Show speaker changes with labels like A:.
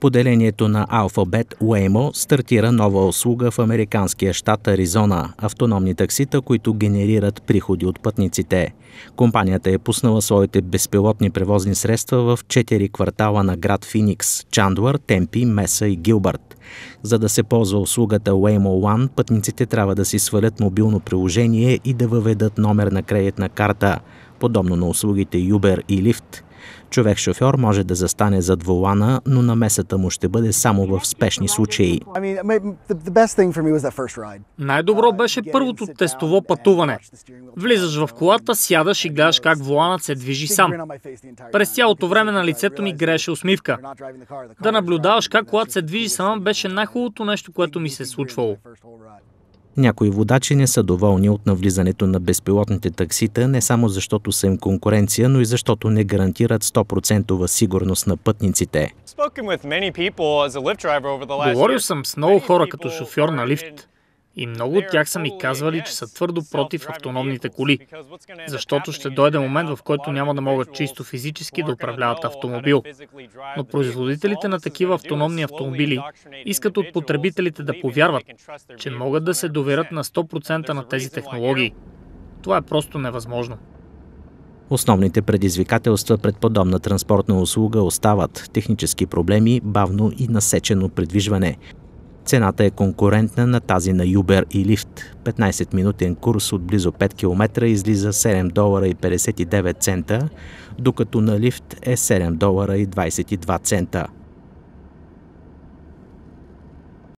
A: Поделението на Alphabet Waymo стартира нова услуга в американския щат Аризона – автономни таксита, които генерират приходи от пътниците. Компанията е пуснала своите безпилотни превозни средства в четири квартала на град Феникс – Чандлър, Темпи, Меса и Гилбърт. За да се ползва услугата Waymo One, пътниците трябва да си свалят мобилно приложение и да въведат номер на кредитна карта, подобно на услугите Uber и Lyft – Човек-шофьор може да застане зад вулана, но намесата му ще бъде само в спешни случаи.
B: Най-добро беше първото тестово пътуване. Влизаш в колата, сядаш и гледаш как вуланът се движи сам. През цялото време на лицето ми греше усмивка. Да наблюдаваш как колата се движи сам, беше най-хубавото нещо, което ми се е случвало.
A: Някои водачи не са доволни от навлизането на безпилотните таксита не само защото са им конкуренция, но и защото не гарантират 100% сигурност на пътниците.
B: Говорил съм с много хора като шофьор на лифт. И много от тях са ми казвали, че са твърдо против автономните коли, защото ще дойде момент, в който няма да могат чисто физически да управляват автомобил. Но производителите на такива автономни автомобили искат от потребителите да повярват, че могат да се доверят на 100% на тези технологии. Това е просто невъзможно.
A: Основните предизвикателства пред подобна транспортна услуга остават технически проблеми, бавно и насечено предвижване – Цената е конкурентна на тази на Uber и Lyft. 15-минутен курс от близо 5 км излиза 7 долара и 59 цента, докато на Lyft е 7 долара и 22 цента –